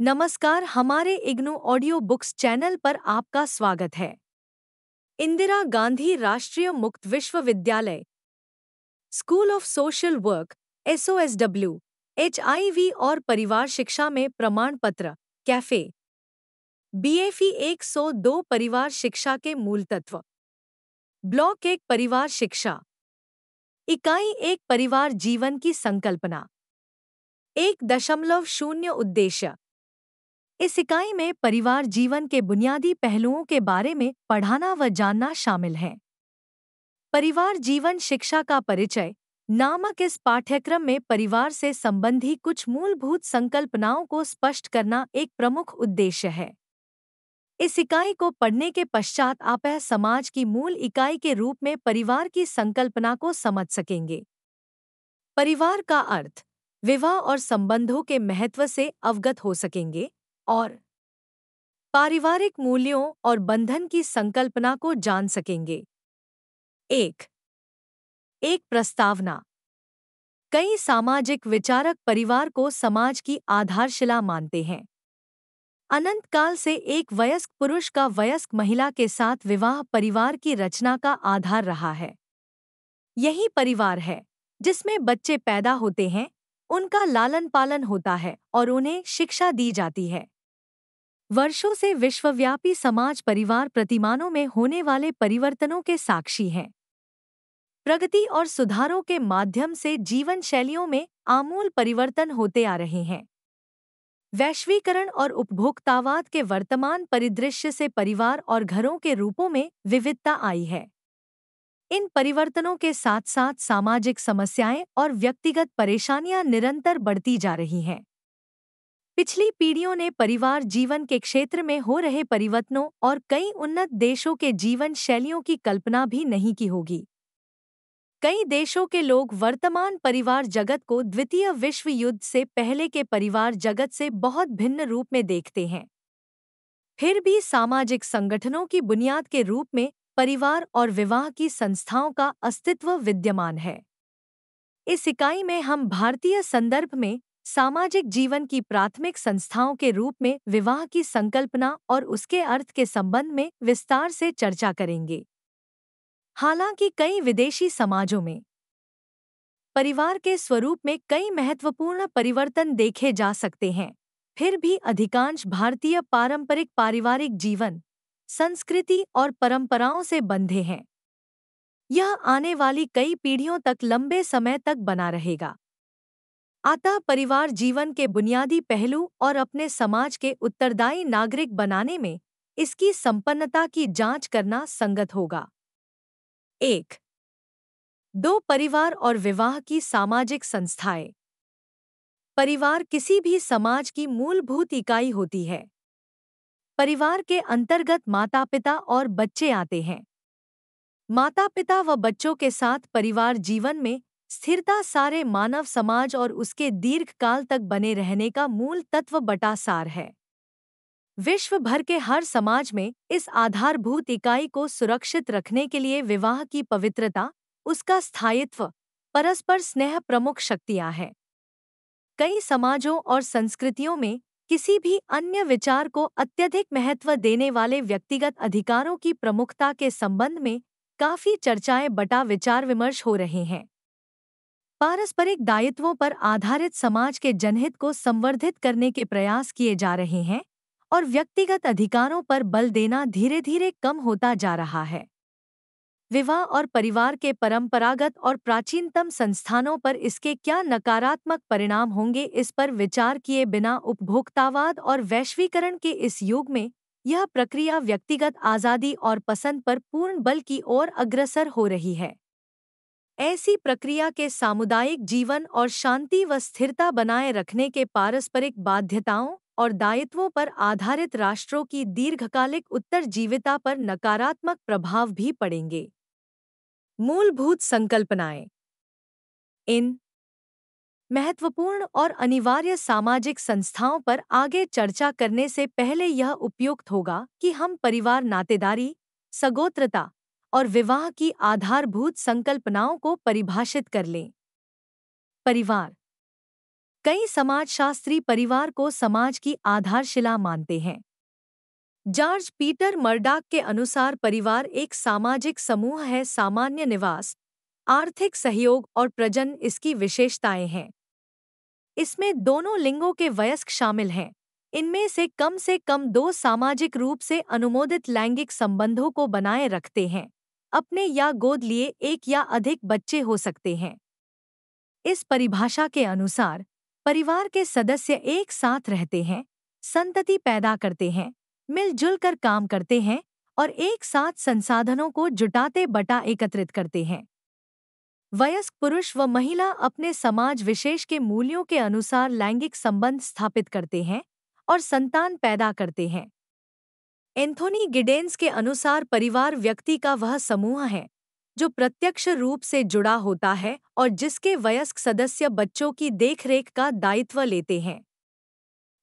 नमस्कार हमारे IGNOU audio books channel पर आपका स्वागत है इंदिरा गांधी राष्ट्रीय मुक्त विश्वविद्यालय school of social work SOSW HIV और परिवार शिक्षा में प्रमाण पत्र कैफे बीएफई 102 परिवार शिक्षा के मूल तत्व ब्लॉक एक परिवार शिक्षा इकाई एक परिवार जीवन की संकल्पना एक दशमलव शून्य उद्देश्य इस इकाई में परिवार जीवन के बुनियादी पहलुओं के बारे में पढ़ाना व जानना शामिल है परिवार जीवन शिक्षा का परिचय नामक इस पाठ्यक्रम में परिवार से संबंधी कुछ मूलभूत संकल्पनाओं को स्पष्ट करना एक प्रमुख उद्देश्य है इस इकाई को पढ़ने के पश्चात आप समाज की मूल इकाई के रूप में परिवार की संकल्पना को समझ सकेंगे परिवार का अर्थ विवाह और संबंधों के महत्व से अवगत हो सकेंगे और पारिवारिक मूल्यों और बंधन की संकल्पना को जान सकेंगे एक एक प्रस्तावना कई सामाजिक विचारक परिवार को समाज की आधारशिला मानते हैं अनंत काल से एक वयस्क पुरुष का वयस्क महिला के साथ विवाह परिवार की रचना का आधार रहा है यही परिवार है जिसमें बच्चे पैदा होते हैं उनका लालन पालन होता है और उन्हें शिक्षा दी जाती है वर्षों से विश्वव्यापी समाज परिवार प्रतिमानों में होने वाले परिवर्तनों के साक्षी हैं प्रगति और सुधारों के माध्यम से जीवन शैलियों में आमूल परिवर्तन होते आ रहे हैं वैश्वीकरण और उपभोक्तावाद के वर्तमान परिदृश्य से परिवार और घरों के रूपों में विविधता आई है इन परिवर्तनों के साथ साथ सामाजिक समस्याएं और व्यक्तिगत परेशानियां निरंतर बढ़ती जा रही हैं पिछली पीढ़ियों ने परिवार जीवन के क्षेत्र में हो रहे परिवर्तनों और कई उन्नत देशों के जीवन शैलियों की कल्पना भी नहीं की होगी कई देशों के लोग वर्तमान परिवार जगत को द्वितीय विश्व युद्ध से पहले के परिवार जगत से बहुत भिन्न रूप में देखते हैं फिर भी सामाजिक संगठनों की बुनियाद के रूप में परिवार और विवाह की संस्थाओं का अस्तित्व विद्यमान है इस इकाई में हम भारतीय संदर्भ में सामाजिक जीवन की प्राथमिक संस्थाओं के रूप में विवाह की संकल्पना और उसके अर्थ के संबंध में विस्तार से चर्चा करेंगे हालांकि कई विदेशी समाजों में परिवार के स्वरूप में कई महत्वपूर्ण परिवर्तन देखे जा सकते हैं फिर भी अधिकांश भारतीय पारंपरिक पारिवारिक जीवन संस्कृति और परंपराओं से बंधे हैं यह आने वाली कई पीढ़ियों तक लंबे समय तक बना रहेगा आता परिवार जीवन के बुनियादी पहलू और अपने समाज के उत्तरदायी नागरिक बनाने में इसकी संपन्नता की जांच करना संगत होगा एक दो परिवार और विवाह की सामाजिक संस्थाएं परिवार किसी भी समाज की मूलभूत इकाई होती है परिवार के अंतर्गत माता पिता और बच्चे आते हैं माता पिता व बच्चों के साथ परिवार जीवन में स्थिरता सारे मानव समाज और उसके दीर्घकाल तक बने रहने का मूल तत्व बटा सार है विश्व भर के हर समाज में इस आधारभूत इकाई को सुरक्षित रखने के लिए विवाह की पवित्रता उसका स्थायित्व परस्पर स्नेह प्रमुख शक्तियां हैं कई समाजों और संस्कृतियों में किसी भी अन्य विचार को अत्यधिक महत्व देने वाले व्यक्तिगत अधिकारों की प्रमुखता के संबंध में काफी चर्चाएं बटा विचार विमर्श हो रहे हैं पारस्परिक दायित्वों पर आधारित समाज के जनहित को संवर्धित करने के प्रयास किए जा रहे हैं और व्यक्तिगत अधिकारों पर बल देना धीरे धीरे कम होता जा रहा है विवाह और परिवार के परंपरागत और प्राचीनतम संस्थानों पर इसके क्या नकारात्मक परिणाम होंगे इस पर विचार किए बिना उपभोक्तावाद और वैश्वीकरण के इस युग में यह प्रक्रिया व्यक्तिगत आज़ादी और पसंद पर पूर्ण बल की ओर अग्रसर हो रही है ऐसी प्रक्रिया के सामुदायिक जीवन और शांति व स्थिरता बनाए रखने के पारस्परिक बाध्यताओं और दायित्वों पर आधारित राष्ट्रों की दीर्घकालिक उत्तरजीविता पर नकारात्मक प्रभाव भी पड़ेंगे मूलभूत संकल्पनाएं इन महत्वपूर्ण और अनिवार्य सामाजिक संस्थाओं पर आगे चर्चा करने से पहले यह उपयुक्त होगा कि हम परिवार नातेदारी सगोत्रता और विवाह की आधारभूत संकल्पनाओं को परिभाषित कर लें परिवार कई समाजशास्त्री परिवार को समाज की आधारशिला मानते हैं जॉर्ज पीटर मर्डाक के अनुसार परिवार एक सामाजिक समूह है सामान्य निवास आर्थिक सहयोग और प्रजन इसकी विशेषताएं हैं इसमें दोनों लिंगों के वयस्क शामिल हैं इनमें से कम से कम दो सामाजिक रूप से अनुमोदित लैंगिक संबंधों को बनाए रखते हैं अपने या गोद लिए एक या अधिक बच्चे हो सकते हैं इस परिभाषा के अनुसार परिवार के सदस्य एक साथ रहते हैं संतति पैदा करते हैं मिलजुल कर काम करते हैं और एक साथ संसाधनों को जुटाते बटा एकत्रित करते हैं वयस्क पुरुष व महिला अपने समाज विशेष के मूल्यों के अनुसार लैंगिक संबंध स्थापित करते हैं और संतान पैदा करते हैं एंथोनी गिडेंस के अनुसार परिवार व्यक्ति का वह समूह है जो प्रत्यक्ष रूप से जुड़ा होता है और जिसके वयस्क सदस्य बच्चों की देखरेख का दायित्व लेते हैं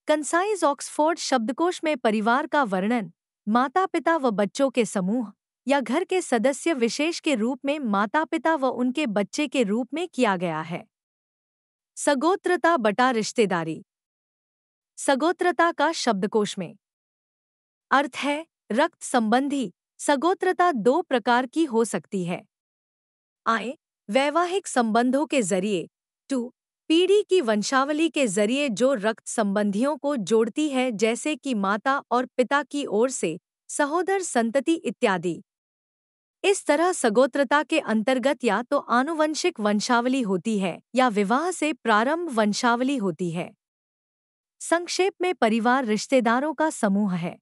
कंसाइज ऑक्सफोर्ड शब्दकोश में परिवार का वर्णन माता पिता व बच्चों के समूह या घर के सदस्य विशेष के रूप में माता पिता व उनके बच्चे के रूप में किया गया है सगोत्रता बटा रिश्तेदारी सगोत्रता का शब्दकोश में अर्थ है रक्त संबंधी सगोत्रता दो प्रकार की हो सकती है आए वैवाहिक संबंधों के जरिए टू पीढ़ी की वंशावली के जरिए जो रक्त संबंधियों को जोड़ती है जैसे कि माता और पिता की ओर से सहोदर संतति इत्यादि इस तरह सगोत्रता के अंतर्गत या तो आनुवंशिक वंशावली होती है या विवाह से प्रारंभ वंशावली होती है संक्षेप में परिवार रिश्तेदारों का समूह है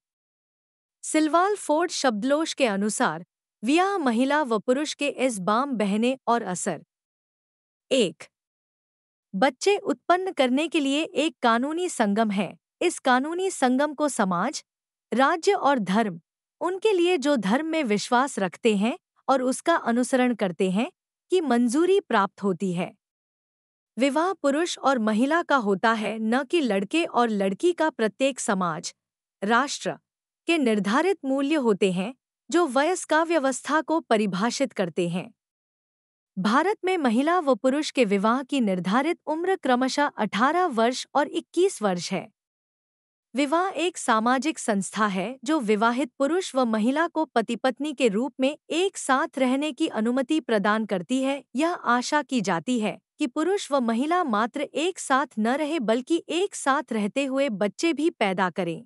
सिल्वाल फोर्ड शब्दलोष के अनुसार विवाह महिला व पुरुष के इस बाम बहने और असर एक बच्चे उत्पन्न करने के लिए एक कानूनी संगम है इस कानूनी संगम को समाज राज्य और धर्म उनके लिए जो धर्म में विश्वास रखते हैं और उसका अनुसरण करते हैं कि मंजूरी प्राप्त होती है विवाह पुरुष और महिला का होता है न कि लड़के और लड़की का प्रत्येक समाज राष्ट्र के निर्धारित मूल्य होते हैं जो वयस्का व्यवस्था को परिभाषित करते हैं भारत में महिला व पुरुष के विवाह की निर्धारित उम्र क्रमशः 18 वर्ष और 21 वर्ष है विवाह एक सामाजिक संस्था है जो विवाहित पुरुष व महिला को पति पत्नी के रूप में एक साथ रहने की अनुमति प्रदान करती है यह आशा की जाती है कि पुरुष व महिला मात्र एक साथ न रहे बल्कि एक साथ रहते हुए बच्चे भी पैदा करें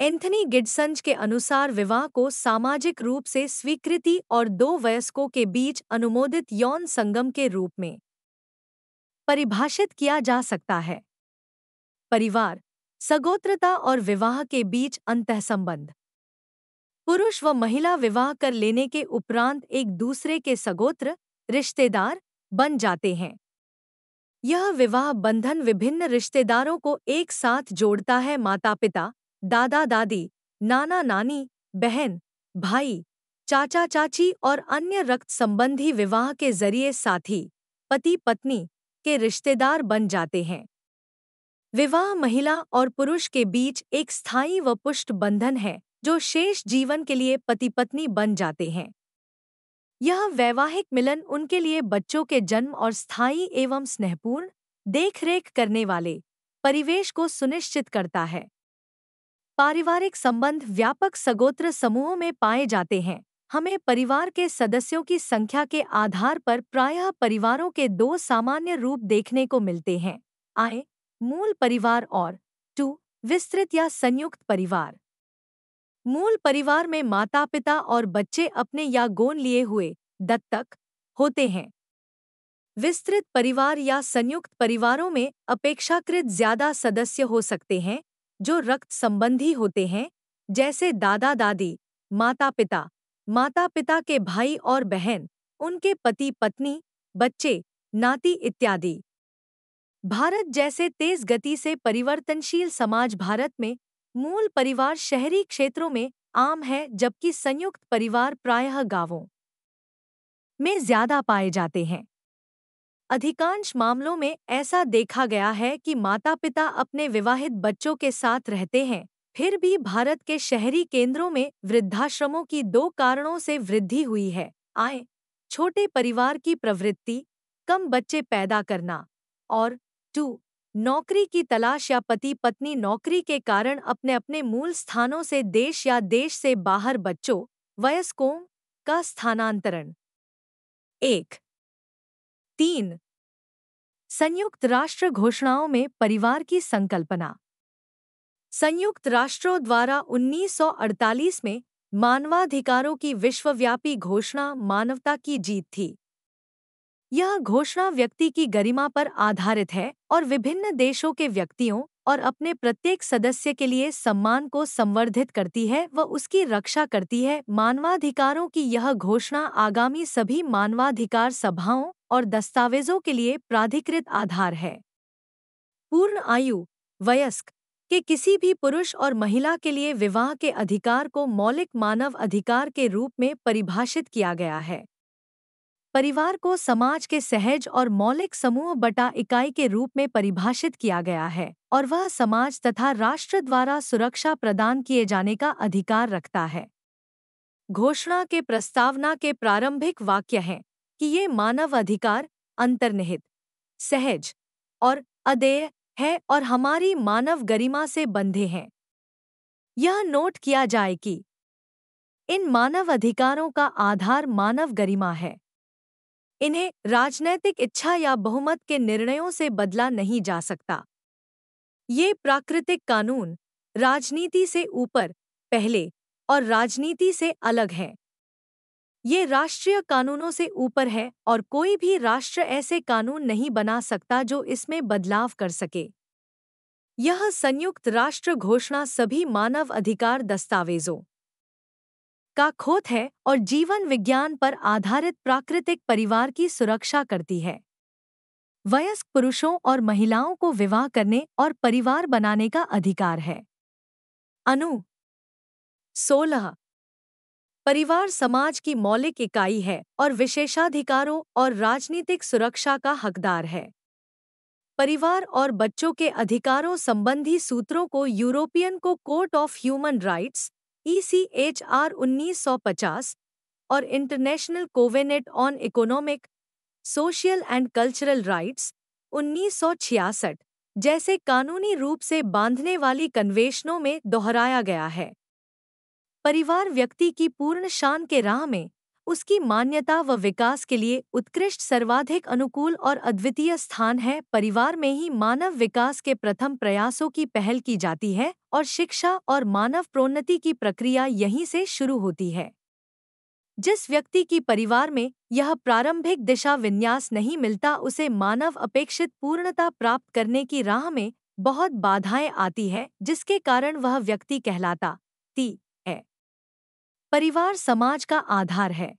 एंथनी गिडसंज के अनुसार विवाह को सामाजिक रूप से स्वीकृति और दो वयस्कों के बीच अनुमोदित यौन संगम के रूप में परिभाषित किया जा सकता है परिवार सगोत्रता और विवाह के बीच अंतःसंबंध पुरुष व महिला विवाह कर लेने के उपरांत एक दूसरे के सगोत्र रिश्तेदार बन जाते हैं यह विवाह बंधन विभिन्न रिश्तेदारों को एक साथ जोड़ता है माता पिता दादा दादी नाना नानी बहन भाई चाचा चाची और अन्य रक्त संबंधी विवाह के जरिए साथी पति पत्नी के रिश्तेदार बन जाते हैं विवाह महिला और पुरुष के बीच एक स्थायी व पुष्ट बंधन है जो शेष जीवन के लिए पति पत्नी बन जाते हैं यह वैवाहिक मिलन उनके लिए बच्चों के जन्म और स्थायी एवं स्नेहपूर्ण देखरेख करने वाले परिवेश को सुनिश्चित करता है पारिवारिक संबंध व्यापक सगोत्र समूहों में पाए जाते हैं हमें परिवार के सदस्यों की संख्या के आधार पर प्रायः परिवारों के दो सामान्य रूप देखने को मिलते हैं आए मूल परिवार और टू विस्तृत या संयुक्त परिवार मूल परिवार में माता पिता और बच्चे अपने या गोन लिए हुए दत्तक होते हैं विस्तृत परिवार या संयुक्त परिवारों में अपेक्षाकृत ज्यादा सदस्य हो सकते हैं जो रक्त संबंधी होते हैं जैसे दादा दादी माता पिता माता पिता के भाई और बहन उनके पति पत्नी बच्चे नाती इत्यादि भारत जैसे तेज गति से परिवर्तनशील समाज भारत में मूल परिवार शहरी क्षेत्रों में आम है जबकि संयुक्त परिवार प्रायः गांवों में ज्यादा पाए जाते हैं अधिकांश मामलों में ऐसा देखा गया है कि माता पिता अपने विवाहित बच्चों के साथ रहते हैं फिर भी भारत के शहरी केंद्रों में वृद्धाश्रमों की दो कारणों से वृद्धि हुई है आए छोटे परिवार की प्रवृत्ति कम बच्चे पैदा करना और टू नौकरी की तलाश या पति पत्नी नौकरी के कारण अपने अपने मूल स्थानों से देश या देश से बाहर बच्चों वयस्कों का स्थानांतरण एक तीन संयुक्त राष्ट्र घोषणाओं में परिवार की संकल्पना संयुक्त राष्ट्रों द्वारा 1948 में मानवाधिकारों की विश्वव्यापी घोषणा मानवता की जीत थी यह घोषणा व्यक्ति की गरिमा पर आधारित है और विभिन्न देशों के व्यक्तियों और अपने प्रत्येक सदस्य के लिए सम्मान को संवर्धित करती है व उसकी रक्षा करती है मानवाधिकारों की यह घोषणा आगामी सभी मानवाधिकार सभाओं और दस्तावेजों के लिए प्राधिकृत आधार है पूर्ण आयु वयस्क के किसी भी पुरुष और महिला के लिए विवाह के अधिकार को मौलिक मानव अधिकार के रूप में परिभाषित किया गया है परिवार को समाज के सहज और मौलिक समूह बटा इकाई के रूप में परिभाषित किया गया है और वह समाज तथा राष्ट्र द्वारा सुरक्षा प्रदान किए जाने का अधिकार रखता है घोषणा के प्रस्तावना के प्रारंभिक वाक्य हैं कि ये मानव अधिकार अंतर्निहित सहज और अदेय है और हमारी मानव गरिमा से बंधे हैं यह नोट किया जाए कि इन मानव अधिकारों का आधार मानव गरिमा है इन्हें राजनैतिक इच्छा या बहुमत के निर्णयों से बदला नहीं जा सकता ये प्राकृतिक कानून राजनीति से ऊपर पहले और राजनीति से अलग हैं ये राष्ट्रीय कानूनों से ऊपर है और कोई भी राष्ट्र ऐसे कानून नहीं बना सकता जो इसमें बदलाव कर सके यह संयुक्त राष्ट्र घोषणा सभी मानव अधिकार दस्तावेजों का खोत है और जीवन विज्ञान पर आधारित प्राकृतिक परिवार की सुरक्षा करती है वयस्क पुरुषों और महिलाओं को विवाह करने और परिवार बनाने का अधिकार है अनु सोलह परिवार समाज की मौलिक इकाई है और विशेषाधिकारों और राजनीतिक सुरक्षा का हकदार है परिवार और बच्चों के अधिकारों संबंधी सूत्रों को यूरोपियन को court of human rights E e उन्नीस सौ पचास और international covenant on economic social and cultural rights उन्नीस सौ छियासठ जैसे कानूनी रूप से बांधने वाली कन्वेशनों में दोहराया गया है परिवार व्यक्ति की पूर्ण शान के राह में उसकी मान्यता व विकास के लिए उत्कृष्ट सर्वाधिक अनुकूल और अद्वितीय स्थान है परिवार में ही मानव विकास के प्रथम प्रयासों की पहल की जाती है और शिक्षा और मानव प्रोन्नति की प्रक्रिया यहीं से शुरू होती है जिस व्यक्ति की परिवार में यह प्रारंभिक दिशा विन्यास नहीं मिलता उसे मानव अपेक्षित पूर्णता प्राप्त करने की राह में बहुत बाधाएं आती है जिसके कारण वह व्यक्ति कहलाता ती परिवार समाज का आधार है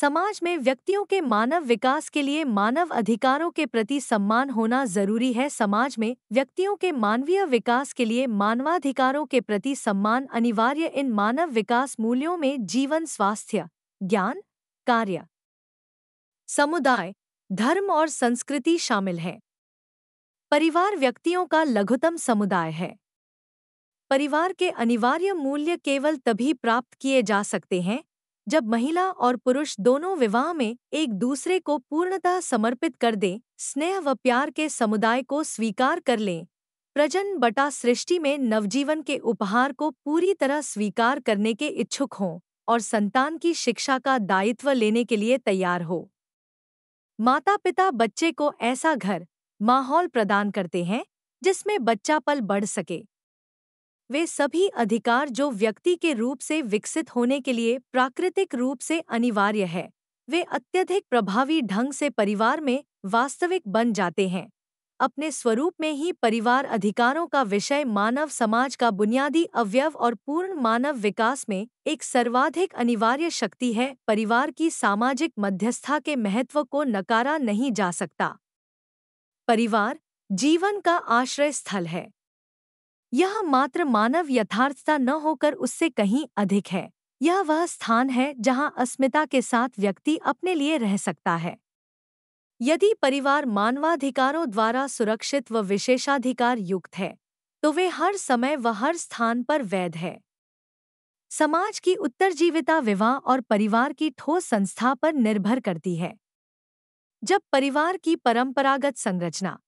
समाज में व्यक्तियों के मानव विकास के लिए मानव अधिकारों के प्रति सम्मान होना जरूरी है समाज में व्यक्तियों के मानवीय विकास के लिए मानवाधिकारों के प्रति सम्मान अनिवार्य इन मानव विकास मूल्यों में जीवन स्वास्थ्य ज्ञान कार्य समुदाय धर्म और संस्कृति शामिल हैं परिवार व्यक्तियों का लघुतम समुदाय है परिवार के अनिवार्य मूल्य केवल तभी प्राप्त किए जा सकते हैं जब महिला और पुरुष दोनों विवाह में एक दूसरे को पूर्णतः समर्पित कर दें स्नेह व प्यार के समुदाय को स्वीकार कर लें प्रजन बटा सृष्टि में नवजीवन के उपहार को पूरी तरह स्वीकार करने के इच्छुक हों और संतान की शिक्षा का दायित्व लेने के लिए तैयार हो माता पिता बच्चे को ऐसा घर माहौल प्रदान करते हैं जिसमें बच्चा पल बढ़ सके वे सभी अधिकार जो व्यक्ति के रूप से विकसित होने के लिए प्राकृतिक रूप से अनिवार्य है वे अत्यधिक प्रभावी ढंग से परिवार में वास्तविक बन जाते हैं अपने स्वरूप में ही परिवार अधिकारों का विषय मानव समाज का बुनियादी अवयव और पूर्ण मानव विकास में एक सर्वाधिक अनिवार्य शक्ति है परिवार की सामाजिक मध्यस्था के महत्व को नकारा नहीं जा सकता परिवार जीवन का आश्रय स्थल है यह मात्र मानव यथार्थता न होकर उससे कहीं अधिक है यह वह स्थान है जहां अस्मिता के साथ व्यक्ति अपने लिए रह सकता है यदि परिवार मानवाधिकारों द्वारा सुरक्षित व विशेषाधिकार युक्त है तो वे हर समय व हर स्थान पर वैध है समाज की उत्तरजीविता विवाह और परिवार की ठोस संस्था पर निर्भर करती है जब परिवार की परंपरागत संरचना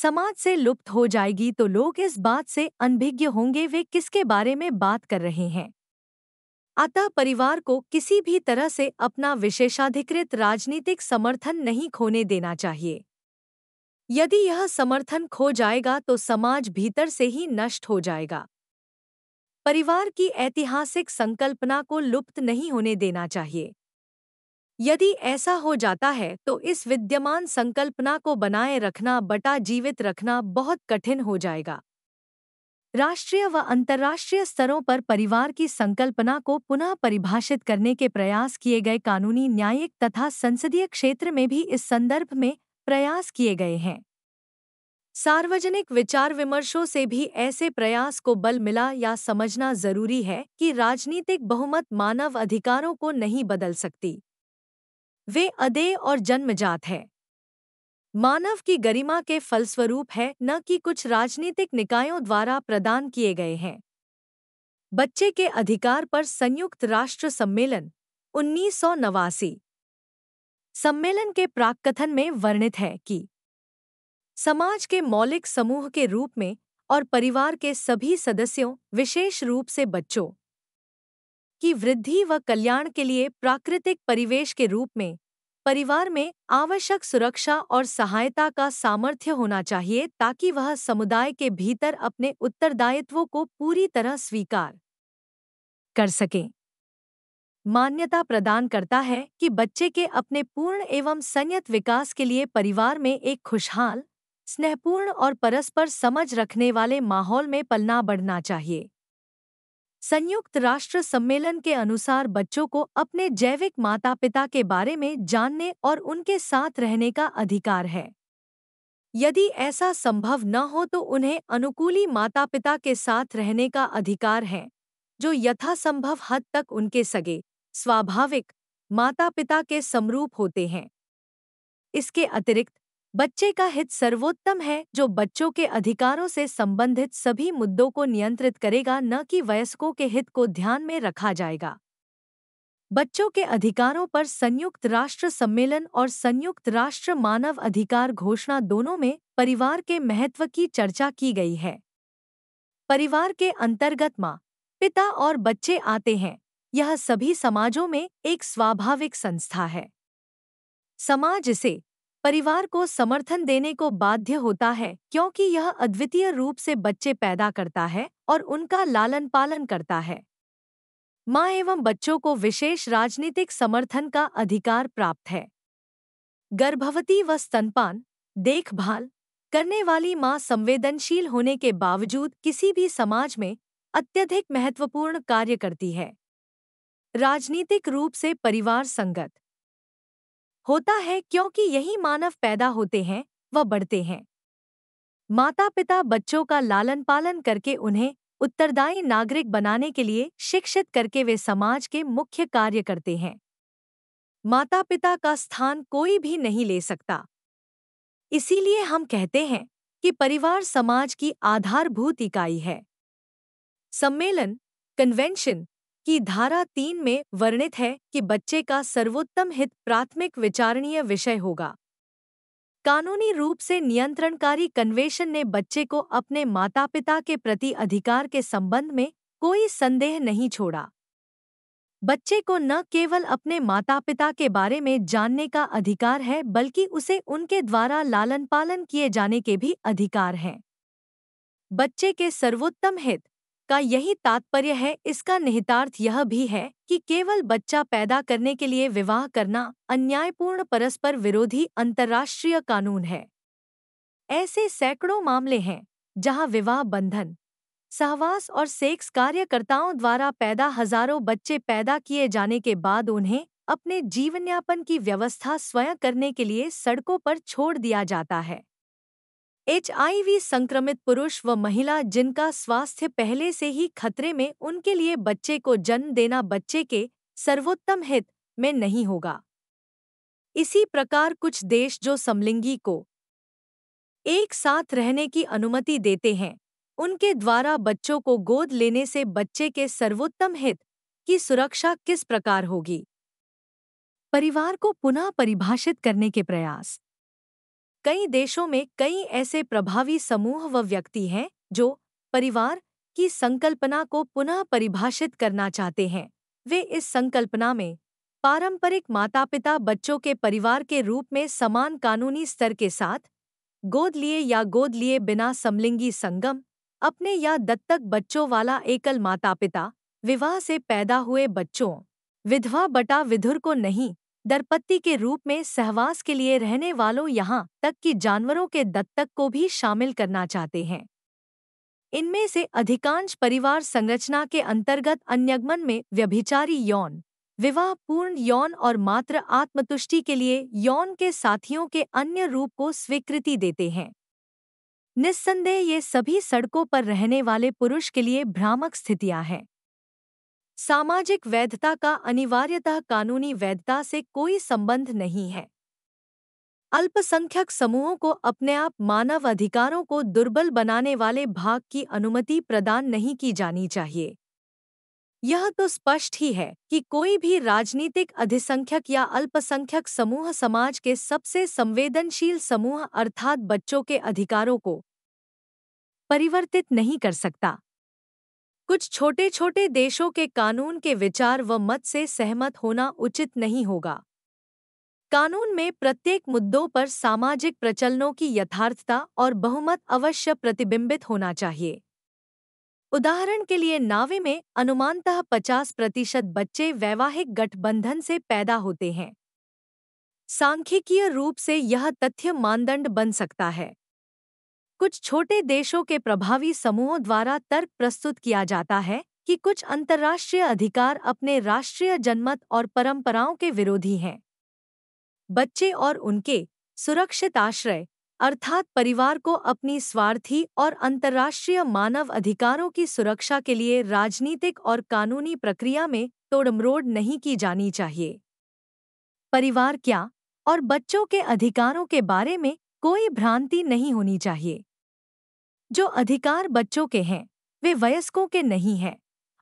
समाज से लुप्त हो जाएगी तो लोग इस बात से अनभिज्ञ होंगे वे किसके बारे में बात कर रहे हैं अतः परिवार को किसी भी तरह से अपना विशेषाधिकृत राजनीतिक समर्थन नहीं खोने देना चाहिए यदि यह समर्थन खो जाएगा तो समाज भीतर से ही नष्ट हो जाएगा परिवार की ऐतिहासिक संकल्पना को लुप्त नहीं होने देना चाहिए यदि ऐसा हो जाता है तो इस विद्यमान संकल्पना को बनाए रखना बटा जीवित रखना बहुत कठिन हो जाएगा राष्ट्रीय व अंतर्राष्ट्रीय स्तरों पर परिवार की संकल्पना को पुनः परिभाषित करने के प्रयास किए गए कानूनी न्यायिक तथा संसदीय क्षेत्र में भी इस संदर्भ में प्रयास किए गए हैं सार्वजनिक विचार विमर्शों से भी ऐसे प्रयास को बल मिला या समझना जरूरी है कि राजनीतिक बहुमत मानव अधिकारों को नहीं बदल सकती वे अदेय और जन्मजात है मानव की गरिमा के फलस्वरूप है न कि कुछ राजनीतिक निकायों द्वारा प्रदान किए गए हैं बच्चे के अधिकार पर संयुक्त राष्ट्र सम्मेलन उन्नीस सम्मेलन के प्राक्कथन में वर्णित है कि समाज के मौलिक समूह के रूप में और परिवार के सभी सदस्यों विशेष रूप से बच्चों कि वृद्धि व कल्याण के लिए प्राकृतिक परिवेश के रूप में परिवार में आवश्यक सुरक्षा और सहायता का सामर्थ्य होना चाहिए ताकि वह समुदाय के भीतर अपने उत्तरदायित्वों को पूरी तरह स्वीकार कर सकें मान्यता प्रदान करता है कि बच्चे के अपने पूर्ण एवं संयत विकास के लिए परिवार में एक खुशहाल स्नेहपूर्ण और परस्पर समझ रखने वाले माहौल में पलना बढ़ना चाहिए संयुक्त राष्ट्र सम्मेलन के अनुसार बच्चों को अपने जैविक माता पिता के बारे में जानने और उनके साथ रहने का अधिकार है यदि ऐसा संभव न हो तो उन्हें अनुकूली माता पिता के साथ रहने का अधिकार है जो यथासंभव हद तक उनके सगे स्वाभाविक माता पिता के समरूप होते हैं इसके अतिरिक्त बच्चे का हित सर्वोत्तम है जो बच्चों के अधिकारों से संबंधित सभी मुद्दों को नियंत्रित करेगा न कि वयस्कों के हित को ध्यान में रखा जाएगा बच्चों के अधिकारों पर संयुक्त राष्ट्र सम्मेलन और संयुक्त राष्ट्र मानव अधिकार घोषणा दोनों में परिवार के महत्व की चर्चा की गई है परिवार के अंतर्गत माँ पिता और बच्चे आते हैं यह सभी समाजों में एक स्वाभाविक संस्था है समाज इसे परिवार को समर्थन देने को बाध्य होता है क्योंकि यह अद्वितीय रूप से बच्चे पैदा करता है और उनका लालन पालन करता है माँ एवं बच्चों को विशेष राजनीतिक समर्थन का अधिकार प्राप्त है गर्भवती व स्तनपान देखभाल करने वाली माँ संवेदनशील होने के बावजूद किसी भी समाज में अत्यधिक महत्वपूर्ण कार्य करती है राजनीतिक रूप से परिवार संगत होता है क्योंकि यही मानव पैदा होते हैं व बढ़ते हैं माता पिता बच्चों का लालन पालन करके उन्हें उत्तरदायी नागरिक बनाने के लिए शिक्षित करके वे समाज के मुख्य कार्य करते हैं माता पिता का स्थान कोई भी नहीं ले सकता इसीलिए हम कहते हैं कि परिवार समाज की आधारभूत इकाई है सम्मेलन कन्वेंशन की धारा तीन में वर्णित है कि बच्चे का सर्वोत्तम हित प्राथमिक विचारणीय विषय होगा कानूनी रूप से नियंत्रणकारी कन्वेशन ने बच्चे को अपने माता पिता के प्रति अधिकार के संबंध में कोई संदेह नहीं छोड़ा बच्चे को न केवल अपने माता पिता के बारे में जानने का अधिकार है बल्कि उसे उनके द्वारा लालन पालन किए जाने के भी अधिकार हैं बच्चे के सर्वोत्तम हित का यही तात्पर्य है इसका निहितार्थ यह भी है कि केवल बच्चा पैदा करने के लिए विवाह करना अन्यायपूर्ण परस्पर विरोधी अंतर्राष्ट्रीय कानून है ऐसे सैकड़ों मामले हैं जहां विवाह बंधन सहवास और सेक्स कार्यकर्ताओं द्वारा पैदा हजारों बच्चे पैदा किए जाने के बाद उन्हें अपने जीवनयापन की व्यवस्था स्वयं करने के लिए सड़कों पर छोड़ दिया जाता है एचआईवी संक्रमित पुरुष व महिला जिनका स्वास्थ्य पहले से ही खतरे में उनके लिए बच्चे को जन्म देना बच्चे के सर्वोत्तम हित में नहीं होगा इसी प्रकार कुछ देश जो समलिंगी को एक साथ रहने की अनुमति देते हैं उनके द्वारा बच्चों को गोद लेने से बच्चे के सर्वोत्तम हित की सुरक्षा किस प्रकार होगी परिवार को पुनः परिभाषित करने के प्रयास कई देशों में कई ऐसे प्रभावी समूह व व्यक्ति हैं जो परिवार की संकल्पना को पुनः परिभाषित करना चाहते हैं वे इस संकल्पना में पारंपरिक माता पिता बच्चों के परिवार के रूप में समान कानूनी स्तर के साथ गोद लिए या गोद लिए बिना समलिंगी संगम अपने या दत्तक बच्चों वाला एकल माता पिता विवाह से पैदा हुए बच्चों विधवा बटा विधुर को नहीं दरपत्ती के रूप में सहवास के लिए रहने वालों यहाँ तक कि जानवरों के दत्तक को भी शामिल करना चाहते हैं इनमें से अधिकांश परिवार संरचना के अंतर्गत अन्यगमन में व्यभिचारी यौन विवाह पूर्ण यौन और मात्र आत्मतुष्टि के लिए यौन के साथियों के अन्य रूप को स्वीकृति देते हैं निस्संदेह ये सभी सड़कों पर रहने वाले पुरुष के लिए भ्रामक स्थितियां हैं सामाजिक वैधता का अनिवार्यतः कानूनी वैधता से कोई संबंध नहीं है अल्पसंख्यक समूहों को अपने आप मानव अधिकारों को दुर्बल बनाने वाले भाग की अनुमति प्रदान नहीं की जानी चाहिए यह तो स्पष्ट ही है कि कोई भी राजनीतिक अधिसंख्यक या अल्पसंख्यक समूह समाज के सबसे संवेदनशील समूह अर्थात बच्चों के अधिकारों को परिवर्तित नहीं कर सकता कुछ छोटे छोटे देशों के कानून के विचार व मत से सहमत होना उचित नहीं होगा कानून में प्रत्येक मुद्दों पर सामाजिक प्रचलनों की यथार्थता और बहुमत अवश्य प्रतिबिंबित होना चाहिए उदाहरण के लिए नावे में अनुमानतः 50 प्रतिशत बच्चे वैवाहिक गठबंधन से पैदा होते हैं सांख्यिकीय रूप से यह तथ्य मानदंड बन सकता है कुछ छोटे देशों के प्रभावी समूहों द्वारा तर्क प्रस्तुत किया जाता है कि कुछ अंतर्राष्ट्रीय अधिकार अपने राष्ट्रीय जनमत और परंपराओं के विरोधी हैं बच्चे और उनके सुरक्षित आश्रय अर्थात परिवार को अपनी स्वार्थी और अंतर्राष्ट्रीय मानव अधिकारों की सुरक्षा के लिए राजनीतिक और कानूनी प्रक्रिया में तोड़मरोड़ नहीं की जानी चाहिए परिवार क्या और बच्चों के अधिकारों के बारे में कोई भ्रांति नहीं होनी चाहिए जो अधिकार बच्चों के हैं वे वयस्कों के नहीं हैं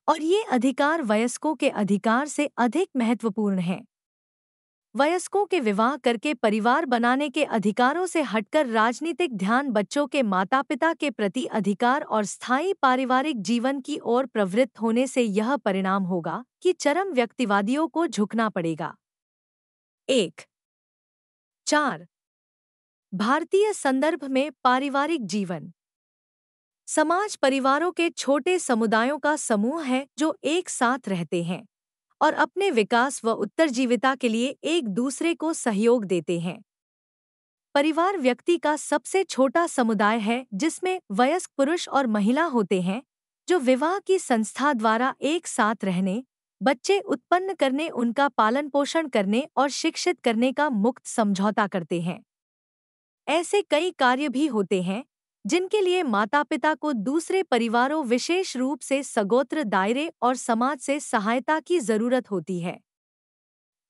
और ये अधिकार वयस्कों के अधिकार से अधिक महत्वपूर्ण हैं वयस्कों के विवाह करके परिवार बनाने के अधिकारों से हटकर राजनीतिक ध्यान बच्चों के माता पिता के प्रति अधिकार और स्थायी पारिवारिक जीवन की ओर प्रवृत्त होने से यह परिणाम होगा कि चरम व्यक्तिवादियों को झुकना पड़ेगा एक चार भारतीय संदर्भ में पारिवारिक जीवन समाज परिवारों के छोटे समुदायों का समूह है जो एक साथ रहते हैं और अपने विकास व उत्तरजीविता के लिए एक दूसरे को सहयोग देते हैं परिवार व्यक्ति का सबसे छोटा समुदाय है जिसमें वयस्क पुरुष और महिला होते हैं जो विवाह की संस्था द्वारा एक साथ रहने बच्चे उत्पन्न करने उनका पालन पोषण करने और शिक्षित करने का मुक्त समझौता करते हैं ऐसे कई कार्य भी होते हैं जिनके लिए माता पिता को दूसरे परिवारों विशेष रूप से सगोत्र दायरे और समाज से सहायता की जरूरत होती है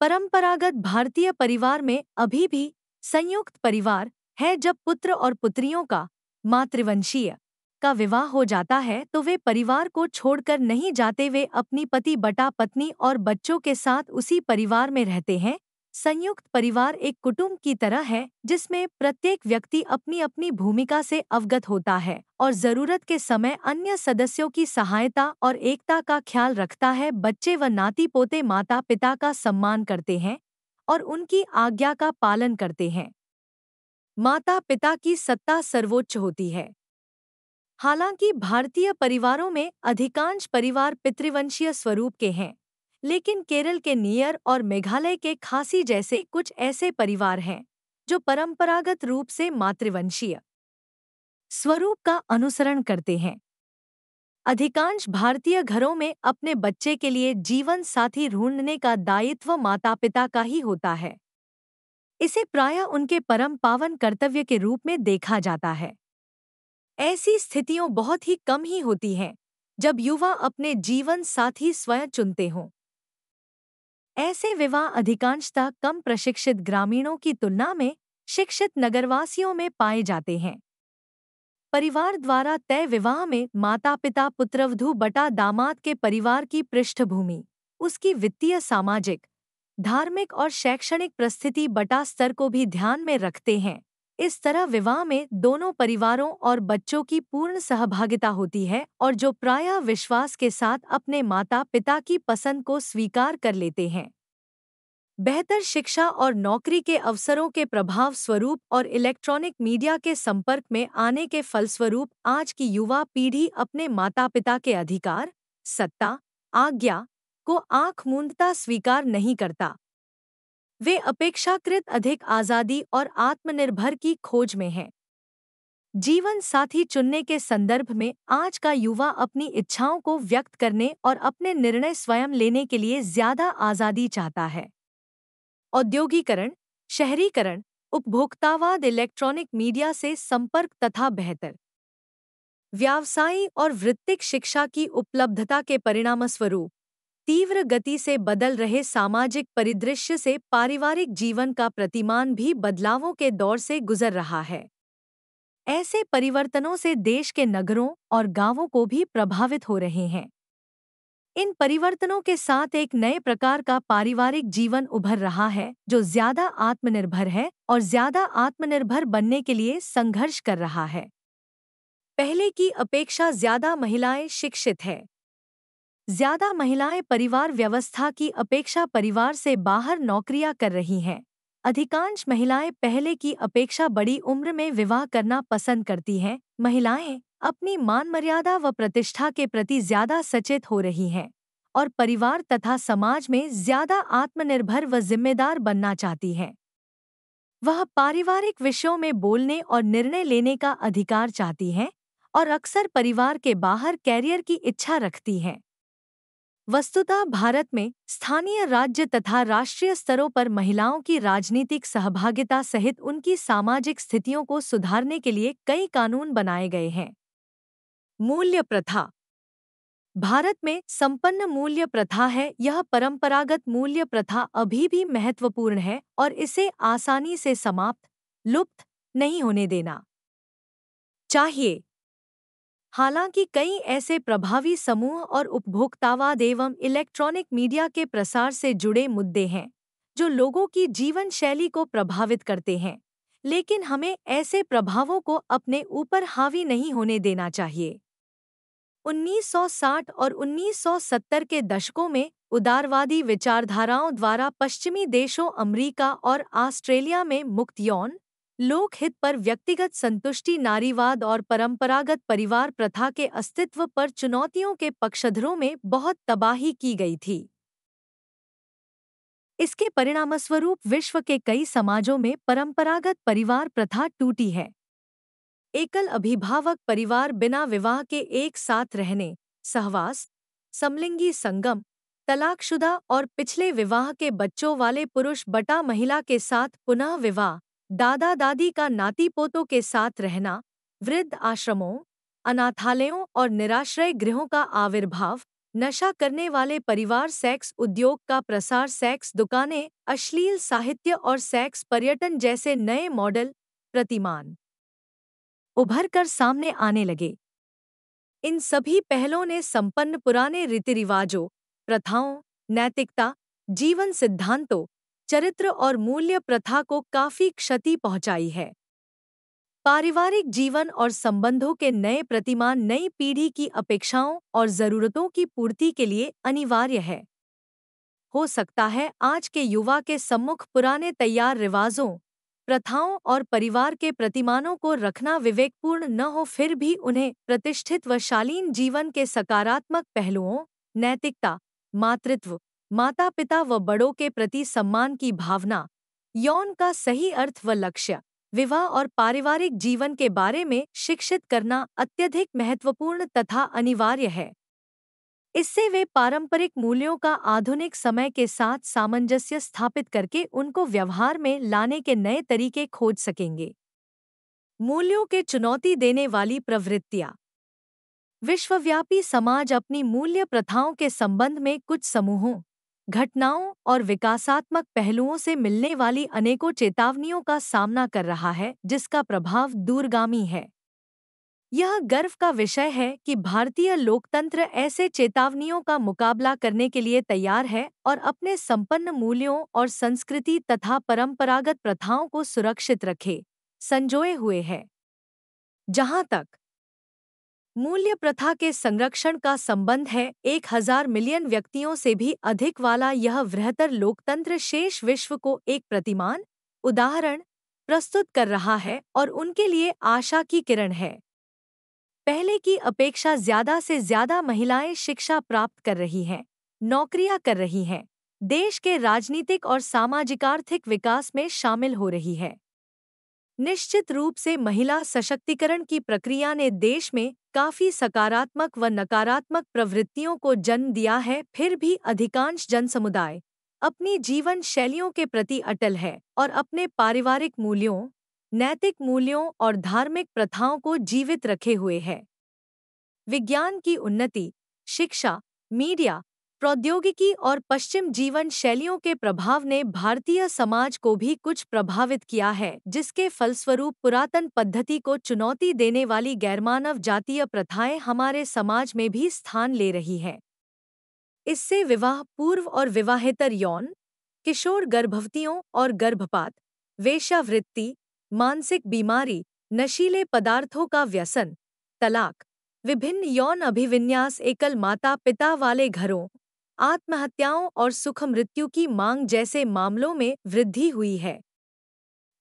परंपरागत भारतीय परिवार में अभी भी संयुक्त परिवार है जब पुत्र और पुत्रियों का मातृवंशीय का विवाह हो जाता है तो वे परिवार को छोड़कर नहीं जाते वे अपनी पति बटा पत्नी और बच्चों के साथ उसी परिवार में रहते हैं संयुक्त परिवार एक कुटुंब की तरह है जिसमें प्रत्येक व्यक्ति अपनी अपनी भूमिका से अवगत होता है और जरूरत के समय अन्य सदस्यों की सहायता और एकता का ख्याल रखता है बच्चे व नाती पोते माता पिता का सम्मान करते हैं और उनकी आज्ञा का पालन करते हैं माता पिता की सत्ता सर्वोच्च होती है हालांकि भारतीय परिवारों में अधिकांश परिवार पितृवंशीय स्वरूप के हैं लेकिन केरल के नियर और मेघालय के खासी जैसे कुछ ऐसे परिवार हैं जो परंपरागत रूप से मातृवंशीय स्वरूप का अनुसरण करते हैं अधिकांश भारतीय घरों में अपने बच्चे के लिए जीवन साथी ढूंढने का दायित्व माता पिता का ही होता है इसे प्राय उनके परम पावन कर्तव्य के रूप में देखा जाता है ऐसी स्थितियों बहुत ही कम ही होती हैं जब युवा अपने जीवन साथी स्वयं चुनते हों ऐसे विवाह अधिकांशतः कम प्रशिक्षित ग्रामीणों की तुलना में शिक्षित नगरवासियों में पाए जाते हैं परिवार द्वारा तय विवाह में माता पिता पुत्रवधु बटा दामाद के परिवार की पृष्ठभूमि उसकी वित्तीय सामाजिक धार्मिक और शैक्षणिक प्रस्थिति बटा स्तर को भी ध्यान में रखते हैं इस तरह विवाह में दोनों परिवारों और बच्चों की पूर्ण सहभागिता होती है और जो प्रायः विश्वास के साथ अपने माता पिता की पसंद को स्वीकार कर लेते हैं बेहतर शिक्षा और नौकरी के अवसरों के प्रभाव स्वरूप और इलेक्ट्रॉनिक मीडिया के संपर्क में आने के फलस्वरूप आज की युवा पीढ़ी अपने माता पिता के अधिकार सत्ता आज्ञा को आंख मूंदता स्वीकार नहीं करता वे अपेक्षाकृत अधिक आज़ादी और आत्मनिर्भर की खोज में हैं जीवन साथी चुनने के संदर्भ में आज का युवा अपनी इच्छाओं को व्यक्त करने और अपने निर्णय स्वयं लेने के लिए ज्यादा आज़ादी चाहता है औद्योगिकरण शहरीकरण उपभोक्तावाद इलेक्ट्रॉनिक मीडिया से संपर्क तथा बेहतर व्यावसायी और वृत्तिक शिक्षा की उपलब्धता के परिणामस्वरूप तीव्र गति से बदल रहे सामाजिक परिदृश्य से पारिवारिक जीवन का प्रतिमान भी बदलावों के दौर से गुजर रहा है ऐसे परिवर्तनों से देश के नगरों और गांवों को भी प्रभावित हो रहे हैं इन परिवर्तनों के साथ एक नए प्रकार का पारिवारिक जीवन उभर रहा है जो ज्यादा आत्मनिर्भर है और ज्यादा आत्मनिर्भर बनने के लिए संघर्ष कर रहा है पहले की अपेक्षा ज्यादा महिलाएं शिक्षित हैं ज्यादा महिलाएं परिवार व्यवस्था की अपेक्षा परिवार से बाहर नौकरियां कर रही हैं अधिकांश महिलाएं पहले की अपेक्षा बड़ी उम्र में विवाह करना पसंद करती हैं महिलाएं अपनी मान मर्यादा व प्रतिष्ठा के प्रति ज्यादा सचेत हो रही हैं और परिवार तथा समाज में ज्यादा आत्मनिर्भर व जिम्मेदार बनना चाहती हैं वह पारिवारिक विषयों में बोलने और निर्णय लेने का अधिकार चाहती हैं और अक्सर परिवार के बाहर कैरियर की इच्छा रखती हैं वस्तुतः भारत में स्थानीय राज्य तथा राष्ट्रीय स्तरों पर महिलाओं की राजनीतिक सहभागिता सहित उनकी सामाजिक स्थितियों को सुधारने के लिए कई कानून बनाए गए हैं मूल्य प्रथा भारत में संपन्न मूल्य प्रथा है यह परंपरागत मूल्य प्रथा अभी भी महत्वपूर्ण है और इसे आसानी से समाप्त लुप्त नहीं होने देना चाहिए हालांकि कई ऐसे प्रभावी समूह और उपभोक्तावाद एवं इलेक्ट्रॉनिक मीडिया के प्रसार से जुड़े मुद्दे हैं जो लोगों की जीवन शैली को प्रभावित करते हैं लेकिन हमें ऐसे प्रभावों को अपने ऊपर हावी नहीं होने देना चाहिए 1960 और 1970 के दशकों में उदारवादी विचारधाराओं द्वारा पश्चिमी देशों अमेरिका और ऑस्ट्रेलिया में मुक्त यौन लोकहित पर व्यक्तिगत संतुष्टि नारीवाद और परंपरागत परिवार प्रथा के अस्तित्व पर चुनौतियों के पक्षधरों में बहुत तबाही की गई थी इसके परिणामस्वरूप विश्व के कई समाजों में परंपरागत परिवार प्रथा टूटी है एकल अभिभावक परिवार बिना विवाह के एक साथ रहने सहवास समलिंगी संगम तलाकशुदा और पिछले विवाह के बच्चों वाले पुरुष बटा महिला के साथ पुनः विवाह दादा दादी का नाती पोतों के साथ रहना वृद्ध आश्रमों अनाथालयों और निराश्रय गृहों का आविर्भाव नशा करने वाले परिवार सेक्स उद्योग का प्रसार सेक्स दुकानें अश्लील साहित्य और सेक्स पर्यटन जैसे नए मॉडल प्रतिमान उभर कर सामने आने लगे इन सभी पहलों ने संपन्न पुराने रीति रिवाजों प्रथाओं नैतिकता जीवन सिद्धांतों चरित्र और मूल्य प्रथा को काफी क्षति पहुंचाई है पारिवारिक जीवन और संबंधों के नए प्रतिमान नई पीढ़ी की अपेक्षाओं और जरूरतों की पूर्ति के लिए अनिवार्य है हो सकता है आज के युवा के सम्मुख पुराने तैयार रिवाजों प्रथाओं और परिवार के प्रतिमानों को रखना विवेकपूर्ण न हो फिर भी उन्हें प्रतिष्ठित व शालीन जीवन के सकारात्मक पहलुओं नैतिकता मातृत्व माता पिता व बड़ों के प्रति सम्मान की भावना यौन का सही अर्थ व लक्ष्य विवाह और पारिवारिक जीवन के बारे में शिक्षित करना अत्यधिक महत्वपूर्ण तथा अनिवार्य है इससे वे पारंपरिक मूल्यों का आधुनिक समय के साथ सामंजस्य स्थापित करके उनको व्यवहार में लाने के नए तरीके खोज सकेंगे मूल्यों के चुनौती देने वाली प्रवृत्तियां विश्वव्यापी समाज अपनी मूल्य प्रथाओं के संबंध में कुछ समूहों घटनाओं और विकासात्मक पहलुओं से मिलने वाली अनेकों चेतावनियों का सामना कर रहा है जिसका प्रभाव दूरगामी है यह गर्व का विषय है कि भारतीय लोकतंत्र ऐसे चेतावनियों का मुकाबला करने के लिए तैयार है और अपने संपन्न मूल्यों और संस्कृति तथा परंपरागत प्रथाओं को सुरक्षित रखे संजोए हुए है जहां तक मूल्य प्रथा के संरक्षण का संबंध है एक हजार मिलियन व्यक्तियों से भी अधिक वाला यह वृहतर लोकतंत्र शेष विश्व को एक प्रतिमान उदाहरण प्रस्तुत कर रहा है और उनके लिए आशा की किरण है पहले की अपेक्षा ज्यादा से ज्यादा महिलाएं शिक्षा प्राप्त कर रही हैं नौकरियां कर रही हैं देश के राजनीतिक और सामाजिकार्थिक विकास में शामिल हो रही है निश्चित रूप से महिला सशक्तिकरण की प्रक्रिया ने देश में काफी सकारात्मक व नकारात्मक प्रवृत्तियों को जन्म दिया है फिर भी अधिकांश जनसमुदाय अपनी जीवन शैलियों के प्रति अटल है और अपने पारिवारिक मूल्यों नैतिक मूल्यों और धार्मिक प्रथाओं को जीवित रखे हुए है विज्ञान की उन्नति शिक्षा मीडिया प्रौद्योगिकी और पश्चिम जीवन शैलियों के प्रभाव ने भारतीय समाज को भी कुछ प्रभावित किया है जिसके फलस्वरूप पुरातन पद्धति को चुनौती देने वाली गैरमानव जातीय प्रथाएं हमारे समाज में भी स्थान ले रही हैं इससे विवाह पूर्व और विवाहेतर यौन किशोर गर्भवतियों और गर्भपात वेशावृत्ति मानसिक बीमारी नशीले पदार्थों का व्यसन तलाक विभिन्न यौन अभिविन्यास एकल माता पिता वाले घरों आत्महत्याओं और सुख मृत्यु की मांग जैसे मामलों में वृद्धि हुई है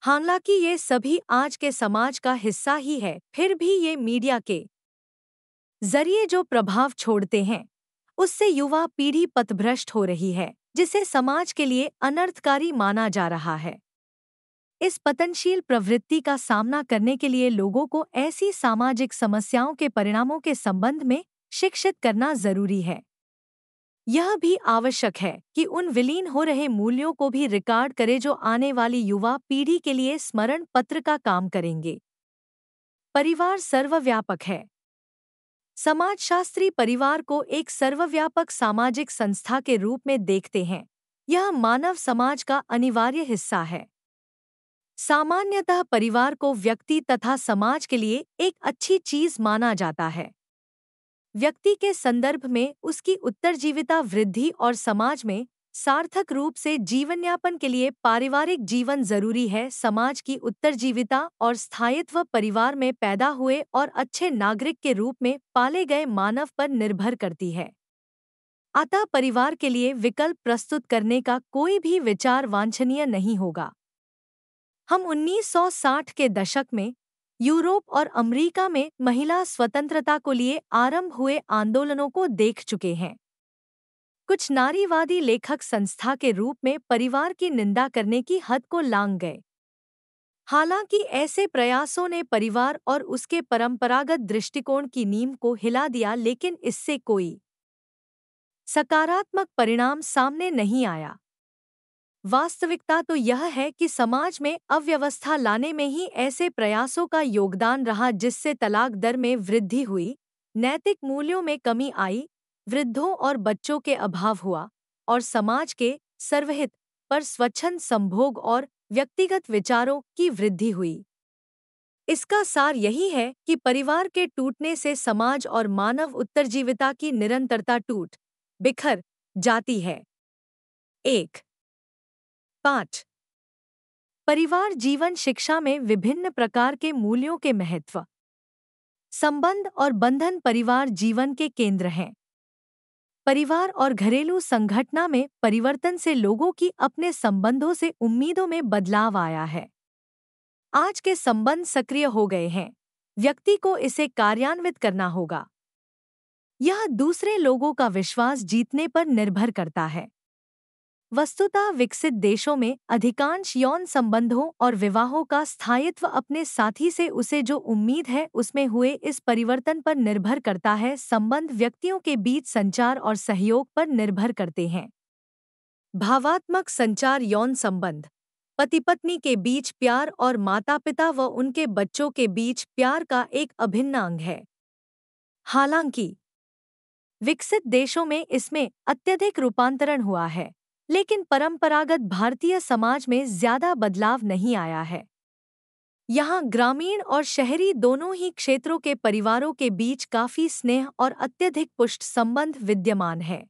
हालांकि ये सभी आज के समाज का हिस्सा ही है फिर भी ये मीडिया के जरिए जो प्रभाव छोड़ते हैं उससे युवा पीढ़ी पथभ्रष्ट हो रही है जिसे समाज के लिए अनर्थकारी माना जा रहा है इस पतनशील प्रवृत्ति का सामना करने के लिए लोगों को ऐसी सामाजिक समस्याओं के परिणामों के संबंध में शिक्षित करना जरूरी है यह भी आवश्यक है कि उन विलीन हो रहे मूल्यों को भी रिकॉर्ड करें जो आने वाली युवा पीढ़ी के लिए स्मरण पत्र का काम करेंगे परिवार सर्वव्यापक है समाजशास्त्री परिवार को एक सर्वव्यापक सामाजिक संस्था के रूप में देखते हैं यह मानव समाज का अनिवार्य हिस्सा है सामान्यतः परिवार को व्यक्ति तथा समाज के लिए एक अच्छी चीज माना जाता है व्यक्ति के संदर्भ में उसकी उत्तरजीविता वृद्धि और समाज में सार्थक रूप से जीवनयापन के लिए पारिवारिक जीवन जरूरी है समाज की उत्तरजीविता और स्थायित्व परिवार में पैदा हुए और अच्छे नागरिक के रूप में पाले गए मानव पर निर्भर करती है अतः परिवार के लिए विकल्प प्रस्तुत करने का कोई भी विचार वांछनीय नहीं होगा हम 1960 के दशक में यूरोप और अमेरिका में महिला स्वतंत्रता को लिए आरंभ हुए आंदोलनों को देख चुके हैं कुछ नारीवादी लेखक संस्था के रूप में परिवार की निंदा करने की हद को लांग गए हालांकि ऐसे प्रयासों ने परिवार और उसके परंपरागत दृष्टिकोण की नींव को हिला दिया लेकिन इससे कोई सकारात्मक परिणाम सामने नहीं आया वास्तविकता तो यह है कि समाज में अव्यवस्था लाने में ही ऐसे प्रयासों का योगदान रहा जिससे तलाक दर में वृद्धि हुई नैतिक मूल्यों में कमी आई वृद्धों और बच्चों के अभाव हुआ और समाज के सर्वहित पर स्वच्छंद संभोग और व्यक्तिगत विचारों की वृद्धि हुई इसका सार यही है कि परिवार के टूटने से समाज और मानव उत्तरजीविता की निरंतरता टूट बिखर जाती है एक पाँच परिवार जीवन शिक्षा में विभिन्न प्रकार के मूल्यों के महत्व संबंध और बंधन परिवार जीवन के केंद्र हैं परिवार और घरेलू संघटना में परिवर्तन से लोगों की अपने संबंधों से उम्मीदों में बदलाव आया है आज के संबंध सक्रिय हो गए हैं व्यक्ति को इसे कार्यान्वित करना होगा यह दूसरे लोगों का विश्वास जीतने पर निर्भर करता है वस्तुतः विकसित देशों में अधिकांश यौन संबंधों और विवाहों का स्थायित्व अपने साथी से उसे जो उम्मीद है उसमें हुए इस परिवर्तन पर निर्भर करता है संबंध व्यक्तियों के बीच संचार और सहयोग पर निर्भर करते हैं भावात्मक संचार यौन संबंध पति पत्नी के बीच प्यार और माता पिता व उनके बच्चों के बीच प्यार का एक अभिन्न अंग है हालांकि विकसित देशों में इसमें अत्यधिक रूपांतरण हुआ है लेकिन परंपरागत भारतीय समाज में ज्यादा बदलाव नहीं आया है यहाँ ग्रामीण और शहरी दोनों ही क्षेत्रों के परिवारों के बीच काफी स्नेह और अत्यधिक पुष्ट संबंध विद्यमान है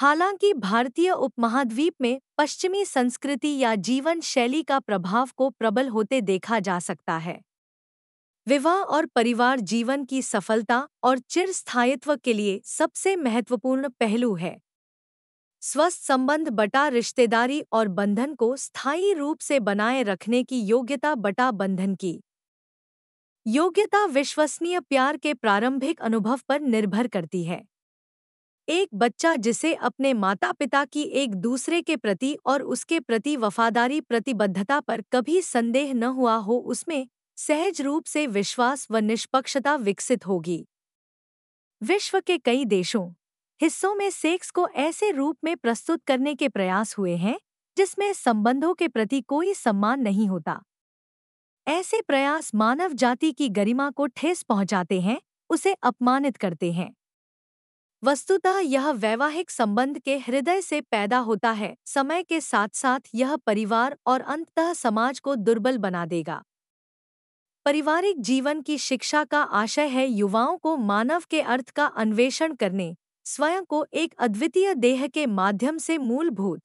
हालांकि भारतीय उपमहाद्वीप में पश्चिमी संस्कृति या जीवन शैली का प्रभाव को प्रबल होते देखा जा सकता है विवाह और परिवार जीवन की सफलता और चिरस्थायित्व के लिए सबसे महत्वपूर्ण पहलू है स्वस्थ संबंध बटा रिश्तेदारी और बंधन को स्थायी रूप से बनाए रखने की योग्यता बटा बंधन की योग्यता विश्वसनीय प्यार के प्रारंभिक अनुभव पर निर्भर करती है एक बच्चा जिसे अपने माता पिता की एक दूसरे के प्रति और उसके प्रति वफादारी प्रतिबद्धता पर कभी संदेह न हुआ हो उसमें सहज रूप से विश्वास व निष्पक्षता विकसित होगी विश्व के कई देशों हिस्सों में सेक्स को ऐसे रूप में प्रस्तुत करने के प्रयास हुए हैं जिसमें संबंधों के प्रति कोई सम्मान नहीं होता ऐसे प्रयास मानव जाति की गरिमा को ठेस पहुंचाते हैं उसे अपमानित करते हैं वस्तुतः यह वैवाहिक संबंध के हृदय से पैदा होता है समय के साथ साथ यह परिवार और अंततः समाज को दुर्बल बना देगा पारिवारिक जीवन की शिक्षा का आशय है युवाओं को मानव के अर्थ का अन्वेषण करने स्वयं को एक अद्वितीय देह के माध्यम से मूलभूत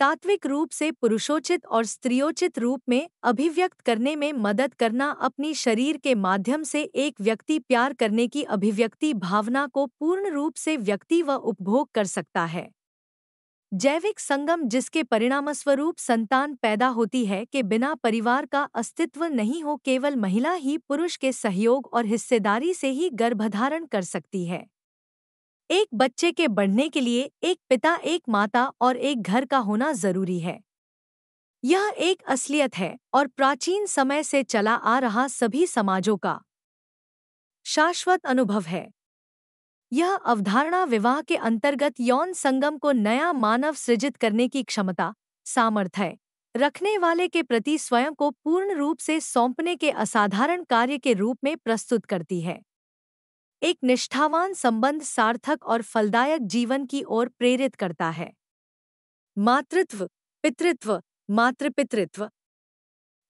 तात्विक रूप से पुरुषोचित और स्त्रियोचित रूप में अभिव्यक्त करने में मदद करना अपनी शरीर के माध्यम से एक व्यक्ति प्यार करने की अभिव्यक्ति भावना को पूर्ण रूप से व्यक्ति व उपभोग कर सकता है जैविक संगम जिसके परिणामस्वरूप संतान पैदा होती है के बिना परिवार का अस्तित्व नहीं हो केवल महिला ही पुरुष के सहयोग और हिस्सेदारी से ही गर्भधारण कर सकती है एक बच्चे के बढ़ने के लिए एक पिता एक माता और एक घर का होना जरूरी है यह एक असलियत है और प्राचीन समय से चला आ रहा सभी समाजों का शाश्वत अनुभव है यह अवधारणा विवाह के अंतर्गत यौन संगम को नया मानव सृजित करने की क्षमता सामर्थ्य रखने वाले के प्रति स्वयं को पूर्ण रूप से सौंपने के असाधारण कार्य के रूप में प्रस्तुत करती है एक निष्ठावान संबंध सार्थक और फलदायक जीवन की ओर प्रेरित करता है मातृत्व पितृत्व मातृपितृत्व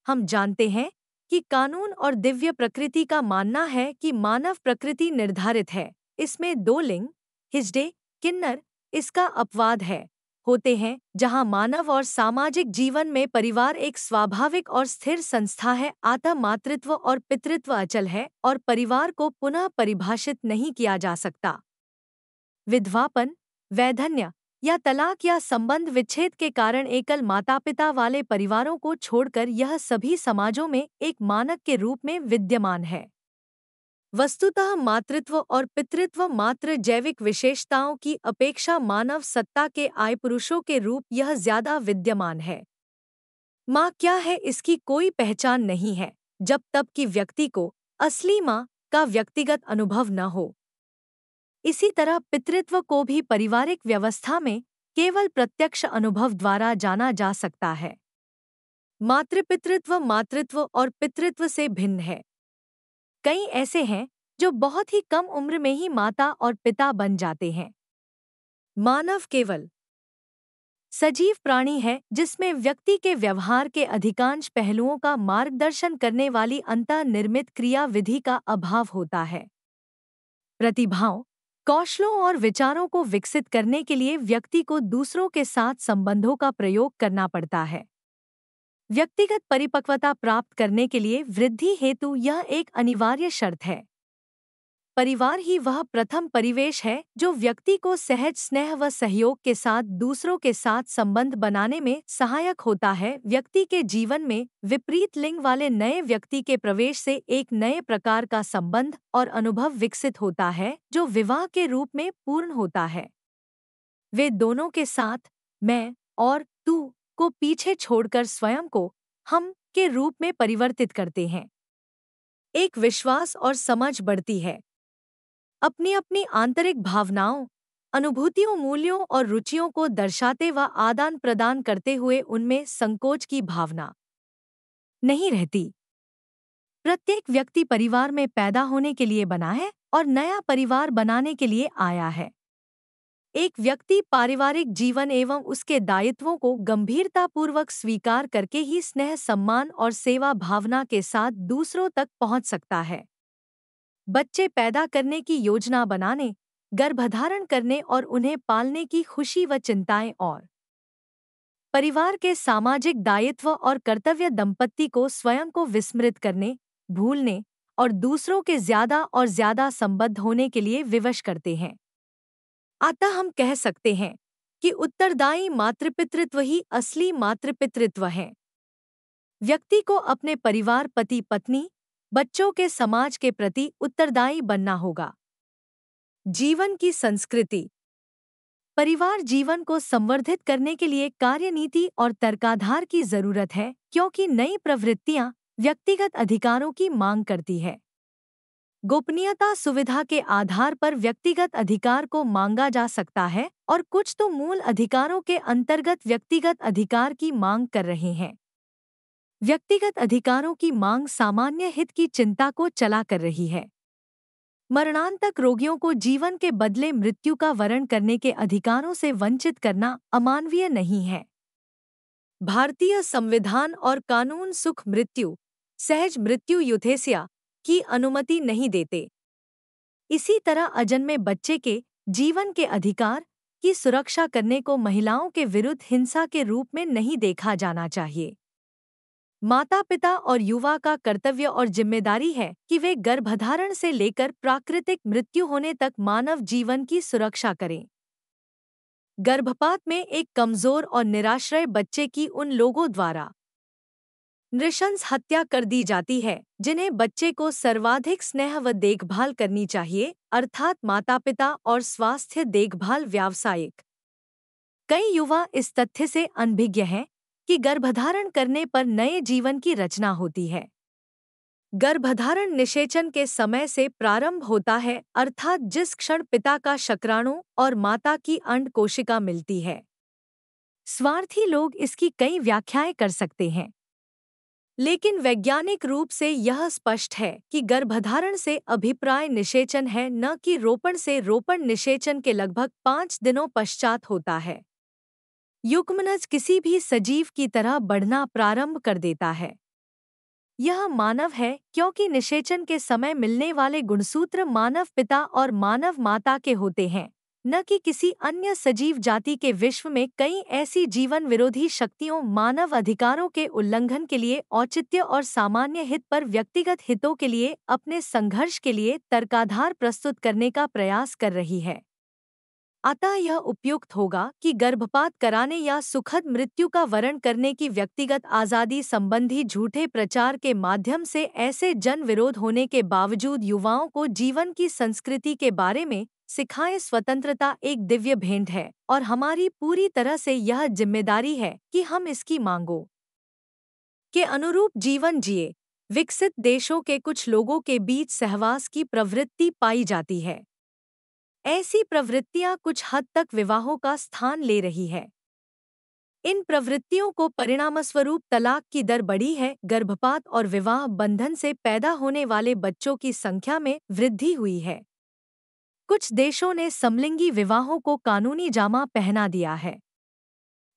हम जानते हैं कि कानून और दिव्य प्रकृति का मानना है कि मानव प्रकृति निर्धारित है इसमें दो लिंग हिजडे किन्नर इसका अपवाद है होते हैं जहां मानव और सामाजिक जीवन में परिवार एक स्वाभाविक और स्थिर संस्था है आता मातृत्व और पितृत्व अचल है और परिवार को पुनः परिभाषित नहीं किया जा सकता विधवापन वैधन्य या तलाक या संबंध विच्छेद के कारण एकल माता पिता वाले परिवारों को छोड़कर यह सभी समाजों में एक मानक के रूप में विद्यमान है वस्तुतः मातृत्व और पितृत्व मात्र जैविक विशेषताओं की अपेक्षा मानव सत्ता के आय पुरुषों के रूप यह ज्यादा विद्यमान है माँ क्या है इसकी कोई पहचान नहीं है जब तब कि व्यक्ति को असली माँ का व्यक्तिगत अनुभव न हो इसी तरह पितृत्व को भी पारिवारिक व्यवस्था में केवल प्रत्यक्ष अनुभव द्वारा जाना जा सकता है मातृपितृत्व मातृत्व और पितृत्व से भिन्न है कई ऐसे हैं जो बहुत ही कम उम्र में ही माता और पिता बन जाते हैं मानव केवल सजीव प्राणी है जिसमें व्यक्ति के व्यवहार के अधिकांश पहलुओं का मार्गदर्शन करने वाली अंत निर्मित क्रिया विधि का अभाव होता है प्रतिभाओं कौशलों और विचारों को विकसित करने के लिए व्यक्ति को दूसरों के साथ संबंधों का प्रयोग करना पड़ता है व्यक्तिगत परिपक्वता प्राप्त करने के लिए वृद्धि हेतु यह एक अनिवार्य शर्त है परिवार ही वह प्रथम परिवेश है जो व्यक्ति को सहज स्नेह व सहयोग के साथ दूसरों के साथ संबंध बनाने में सहायक होता है व्यक्ति के जीवन में विपरीत लिंग वाले नए व्यक्ति के प्रवेश से एक नए प्रकार का संबंध और अनुभव विकसित होता है जो विवाह के रूप में पूर्ण होता है वे दोनों के साथ मैं और तू को पीछे छोड़कर स्वयं को हम के रूप में परिवर्तित करते हैं एक विश्वास और समझ बढ़ती है अपनी अपनी आंतरिक भावनाओं अनुभूतियों मूल्यों और रुचियों को दर्शाते व आदान प्रदान करते हुए उनमें संकोच की भावना नहीं रहती प्रत्येक व्यक्ति परिवार में पैदा होने के लिए बना है और नया परिवार बनाने के लिए आया है एक व्यक्ति पारिवारिक जीवन एवं उसके दायित्वों को गंभीरतापूर्वक स्वीकार करके ही स्नेह सम्मान और सेवा भावना के साथ दूसरों तक पहुंच सकता है बच्चे पैदा करने की योजना बनाने गर्भधारण करने और उन्हें पालने की खुशी व चिंताएं और परिवार के सामाजिक दायित्व और कर्तव्य दंपत्ति को स्वयं को विस्मृत करने भूलने और दूसरों के ज्यादा और ज्यादा संबद्ध होने के लिए विवश करते हैं अतः हम कह सकते हैं कि उत्तरदायी मातृपितृत्व ही असली मातृपितृत्व है व्यक्ति को अपने परिवार पति पत्नी बच्चों के समाज के प्रति उत्तरदायी बनना होगा जीवन की संस्कृति परिवार जीवन को संवर्धित करने के लिए कार्यनीति और तर्काधार की जरूरत है क्योंकि नई प्रवृत्तियां व्यक्तिगत अधिकारों की मांग करती है गोपनीयता सुविधा के आधार पर व्यक्तिगत अधिकार को मांगा जा सकता है और कुछ तो मूल अधिकारों के अंतर्गत व्यक्तिगत अधिकार की मांग कर रहे हैं व्यक्तिगत अधिकारों की मांग सामान्य हित की चिंता को चला कर रही है मरणांतक रोगियों को जीवन के बदले मृत्यु का वरण करने के अधिकारों से वंचित करना अमानवीय नहीं है भारतीय संविधान और कानून सुख मृत्यु सहज मृत्यु युथेसिया की अनुमति नहीं देते इसी तरह अजन्मे बच्चे के जीवन के अधिकार की सुरक्षा करने को महिलाओं के विरुद्ध हिंसा के रूप में नहीं देखा जाना चाहिए माता पिता और युवा का कर्तव्य और जिम्मेदारी है कि वे गर्भधारण से लेकर प्राकृतिक मृत्यु होने तक मानव जीवन की सुरक्षा करें गर्भपात में एक कमजोर और निराश्रय बच्चे की उन लोगों द्वारा नृशंस हत्या कर दी जाती है जिन्हें बच्चे को सर्वाधिक स्नेह व देखभाल करनी चाहिए अर्थात माता पिता और स्वास्थ्य देखभाल व्यावसायिक कई युवा इस तथ्य से अनभिज्ञ हैं कि गर्भधारण करने पर नए जीवन की रचना होती है गर्भधारण निषेचन के समय से प्रारंभ होता है अर्थात जिस क्षण पिता का शक्राणु और माता की अंड कोशिका मिलती है स्वार्थी लोग इसकी कई व्याख्याएं कर सकते हैं लेकिन वैज्ञानिक रूप से यह स्पष्ट है कि गर्भधारण से अभिप्राय निषेचन है न कि रोपण से रोपण निषेचन के लगभग पाँच दिनों पश्चात होता है युग्मनज किसी भी सजीव की तरह बढ़ना प्रारंभ कर देता है यह मानव है क्योंकि निषेचन के समय मिलने वाले गुणसूत्र मानव पिता और मानव माता के होते हैं न कि किसी अन्य सजीव जाति के विश्व में कई ऐसी जीवन विरोधी शक्तियों मानव अधिकारों के उल्लंघन के लिए औचित्य और सामान्य हित पर व्यक्तिगत हितों के लिए अपने संघर्ष के लिए तर्काधार प्रस्तुत करने का प्रयास कर रही है अतः यह उपयुक्त होगा कि गर्भपात कराने या सुखद मृत्यु का वरण करने की व्यक्तिगत आज़ादी संबंधी झूठे प्रचार के माध्यम से ऐसे जन विरोध होने के बावजूद युवाओं को जीवन की संस्कृति के बारे में सिखाए स्वतंत्रता एक दिव्य भेंट है और हमारी पूरी तरह से यह जिम्मेदारी है कि हम इसकी मांगों के अनुरूप जीवन जिए विकसित देशों के कुछ लोगों के बीच सहवास की प्रवृत्ति पाई जाती है ऐसी प्रवृत्तियां कुछ हद तक विवाहों का स्थान ले रही है इन प्रवृत्तियों को परिणामस्वरूप तलाक की दर बढ़ी है गर्भपात और विवाह बंधन से पैदा होने वाले बच्चों की संख्या में वृद्धि हुई है कुछ देशों ने समलिंगी विवाहों को कानूनी जामा पहना दिया है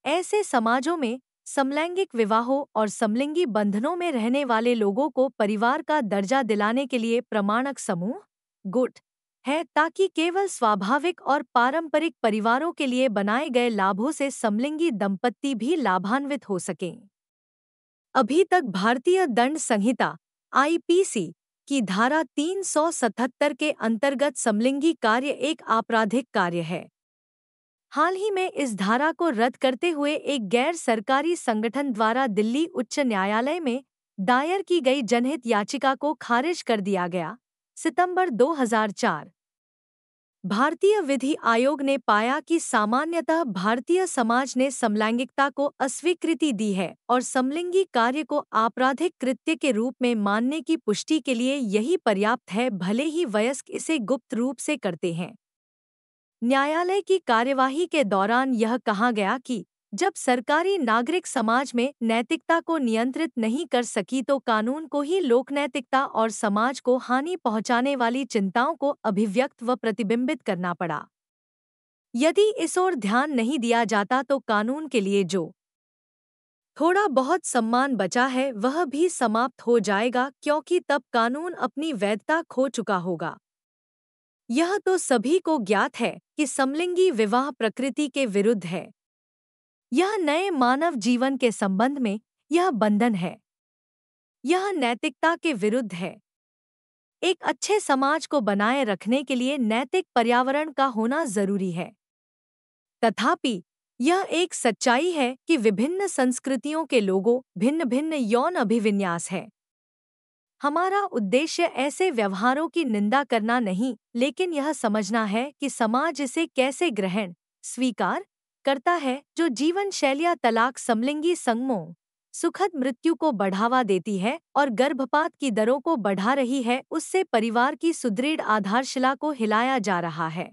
ऐसे समाजों में समलैंगिक विवाहों और समलिंगी बंधनों में रहने वाले लोगों को परिवार का दर्जा दिलाने के लिए प्रमाणक समूह गुट है ताकि केवल स्वाभाविक और पारंपरिक परिवारों के लिए बनाए गए लाभों से समलिंगी दंपत्ति भी लाभान्वित हो सकें अभी तक भारतीय दंड संहिता आईपीसी कि धारा 377 के अंतर्गत समलिंगी कार्य एक आपराधिक कार्य है हाल ही में इस धारा को रद्द करते हुए एक गैर सरकारी संगठन द्वारा दिल्ली उच्च न्यायालय में दायर की गई जनहित याचिका को खारिज कर दिया गया सितंबर 2004 भारतीय विधि आयोग ने पाया कि सामान्यतः भारतीय समाज ने समलैंगिकता को अस्वीकृति दी है और समलिंगी कार्य को आपराधिक कृत्य के रूप में मानने की पुष्टि के लिए यही पर्याप्त है भले ही वयस्क इसे गुप्त रूप से करते हैं न्यायालय की कार्यवाही के दौरान यह कहा गया कि जब सरकारी नागरिक समाज में नैतिकता को नियंत्रित नहीं कर सकी तो कानून को ही लोकनैतिकता और समाज को हानि पहुंचाने वाली चिंताओं को अभिव्यक्त व प्रतिबिंबित करना पड़ा यदि इस ओर ध्यान नहीं दिया जाता तो कानून के लिए जो थोड़ा बहुत सम्मान बचा है वह भी समाप्त हो जाएगा क्योंकि तब कानून अपनी वैधता खो चुका होगा यह तो सभी को ज्ञात है कि समलिंगी विवाह प्रकृति के विरुद्ध है यह नए मानव जीवन के संबंध में यह बंधन है यह नैतिकता के विरुद्ध है एक अच्छे समाज को बनाए रखने के लिए नैतिक पर्यावरण का होना जरूरी है तथापि यह एक सच्चाई है कि विभिन्न संस्कृतियों के लोगों भिन्न भिन्न यौन अभिविन्यास है हमारा उद्देश्य ऐसे व्यवहारों की निंदा करना नहीं लेकिन यह समझना है कि समाज इसे कैसे ग्रहण स्वीकार करता है जो जीवन शैलिया तलाक समलिंगी संगमों सुखद मृत्यु को बढ़ावा देती है और गर्भपात की दरों को बढ़ा रही है उससे परिवार की सुदृढ़ आधारशिला को हिलाया जा रहा है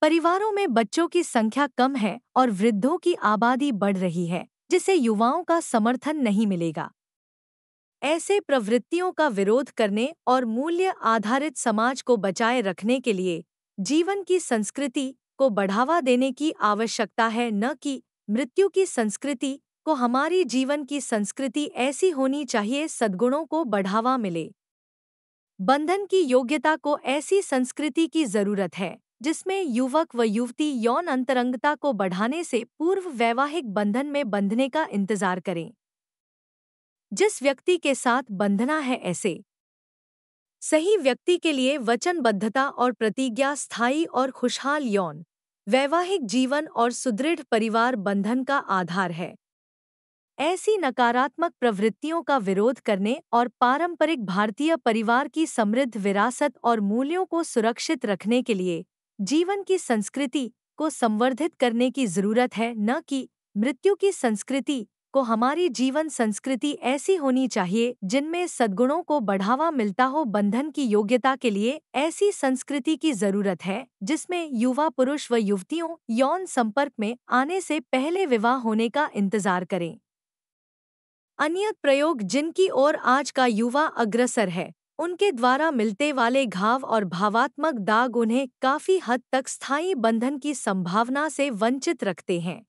परिवारों में बच्चों की संख्या कम है और वृद्धों की आबादी बढ़ रही है जिसे युवाओं का समर्थन नहीं मिलेगा ऐसे प्रवृत्तियों का विरोध करने और मूल्य आधारित समाज को बचाए रखने के लिए जीवन की संस्कृति को बढ़ावा देने की आवश्यकता है न कि मृत्यु की संस्कृति को हमारी जीवन की संस्कृति ऐसी होनी चाहिए सद्गुणों को बढ़ावा मिले बंधन की योग्यता को ऐसी संस्कृति की जरूरत है जिसमें युवक व युवती यौन अंतरंगता को बढ़ाने से पूर्व वैवाहिक बंधन में बंधने का इंतजार करें जिस व्यक्ति के साथ बंधना है ऐसे सही व्यक्ति के लिए वचनबद्धता और प्रतिज्ञा स्थायी और खुशहाल यौन वैवाहिक जीवन और सुदृढ़ परिवार बंधन का आधार है ऐसी नकारात्मक प्रवृत्तियों का विरोध करने और पारंपरिक भारतीय परिवार की समृद्ध विरासत और मूल्यों को सुरक्षित रखने के लिए जीवन की संस्कृति को संवर्धित करने की जरूरत है न कि मृत्यु की संस्कृति को हमारी जीवन संस्कृति ऐसी होनी चाहिए जिनमें सद्गुणों को बढ़ावा मिलता हो बंधन की योग्यता के लिए ऐसी संस्कृति की जरूरत है जिसमें युवा पुरुष व युवतियों यौन संपर्क में आने से पहले विवाह होने का इंतजार करें अन्य प्रयोग जिनकी ओर आज का युवा अग्रसर है उनके द्वारा मिलते वाले घाव और भावात्मक दाग उन्हें काफी हद तक स्थायी बंधन की संभावना से वंचित रखते हैं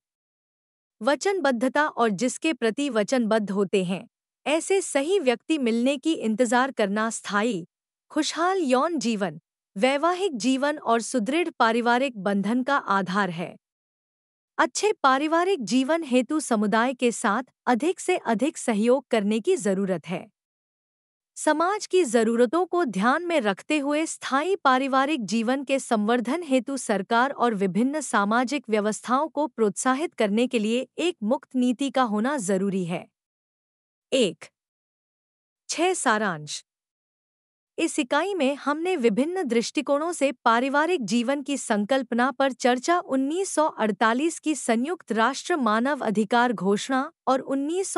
वचनबद्धता और जिसके प्रति वचनबद्ध होते हैं ऐसे सही व्यक्ति मिलने की इंतजार करना स्थायी खुशहाल यौन जीवन वैवाहिक जीवन और सुदृढ़ पारिवारिक बंधन का आधार है अच्छे पारिवारिक जीवन हेतु समुदाय के साथ अधिक से अधिक सहयोग करने की जरूरत है समाज की जरूरतों को ध्यान में रखते हुए स्थायी पारिवारिक जीवन के संवर्धन हेतु सरकार और विभिन्न सामाजिक व्यवस्थाओं को प्रोत्साहित करने के लिए एक मुक्त नीति का होना जरूरी है एक छह सारांश इस इकाई में हमने विभिन्न दृष्टिकोणों से पारिवारिक जीवन की संकल्पना पर चर्चा 1948 की संयुक्त राष्ट्र मानव अधिकार घोषणा और उन्नीस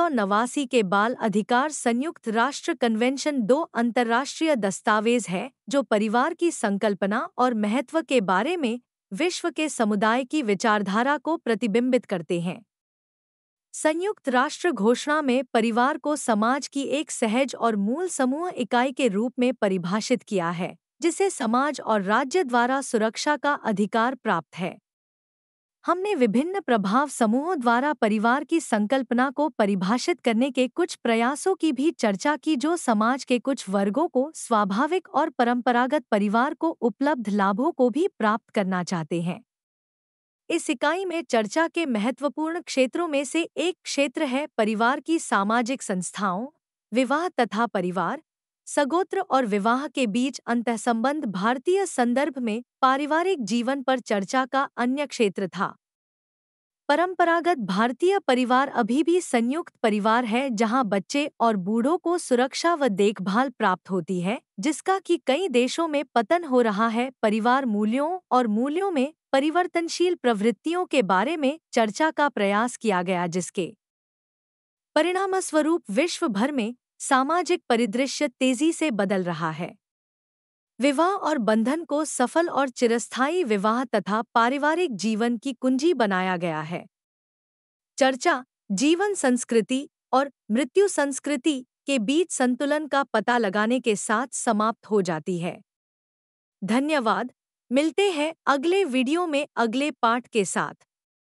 के बाल अधिकार संयुक्त राष्ट्र कन्वेंशन दो अंतर्राष्ट्रीय दस्तावेज है जो परिवार की संकल्पना और महत्व के बारे में विश्व के समुदाय की विचारधारा को प्रतिबिंबित करते हैं संयुक्त राष्ट्र घोषणा में परिवार को समाज की एक सहज और मूल समूह इकाई के रूप में परिभाषित किया है जिसे समाज और राज्य द्वारा सुरक्षा का अधिकार प्राप्त है हमने विभिन्न प्रभाव समूहों द्वारा परिवार की संकल्पना को परिभाषित करने के कुछ प्रयासों की भी चर्चा की जो समाज के कुछ वर्गों को स्वाभाविक और परंपरागत परिवार को उपलब्ध लाभों को भी प्राप्त करना चाहते हैं इस इकाई में चर्चा के महत्वपूर्ण क्षेत्रों में से एक क्षेत्र है परिवार की सामाजिक संस्थाओं विवाह तथा परिवार सगोत्र और विवाह के बीच अंतःसंबंध भारतीय संदर्भ में पारिवारिक जीवन पर चर्चा का अन्य क्षेत्र था परंपरागत भारतीय परिवार अभी भी संयुक्त परिवार है जहां बच्चे और बूढ़ों को सुरक्षा व देखभाल प्राप्त होती है जिसका कि कई देशों में पतन हो रहा है परिवार मूल्यों और मूल्यों में परिवर्तनशील प्रवृत्तियों के बारे में चर्चा का प्रयास किया गया जिसके परिणामस्वरूप विश्व भर में सामाजिक परिदृश्य तेजी से बदल रहा है विवाह और बंधन को सफल और चिरस्थायी विवाह तथा पारिवारिक जीवन की कुंजी बनाया गया है चर्चा जीवन संस्कृति और मृत्यु संस्कृति के बीच संतुलन का पता लगाने के साथ समाप्त हो जाती है धन्यवाद मिलते हैं अगले वीडियो में अगले पाठ के साथ